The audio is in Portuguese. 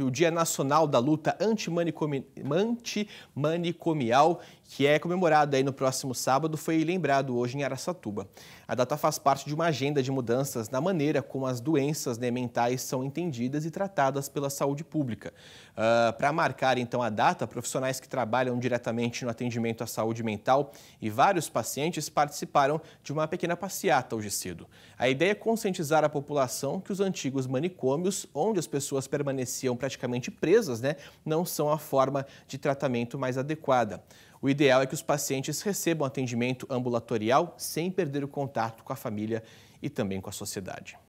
O Dia Nacional da Luta Antimanicomial que é comemorado aí no próximo sábado, foi lembrado hoje em Araçatuba. A data faz parte de uma agenda de mudanças na maneira como as doenças mentais são entendidas e tratadas pela saúde pública. Uh, ah, Para marcar então a data, profissionais que trabalham diretamente no atendimento à saúde mental e vários pacientes participaram de uma pequena passeata hoje cedo. A ideia é conscientizar a população que os antigos manicômios, onde as pessoas permaneciam praticamente presas, né, não são a forma de tratamento mais adequada. O ideal é que os pacientes recebam atendimento ambulatorial sem perder o contato com a família e também com a sociedade.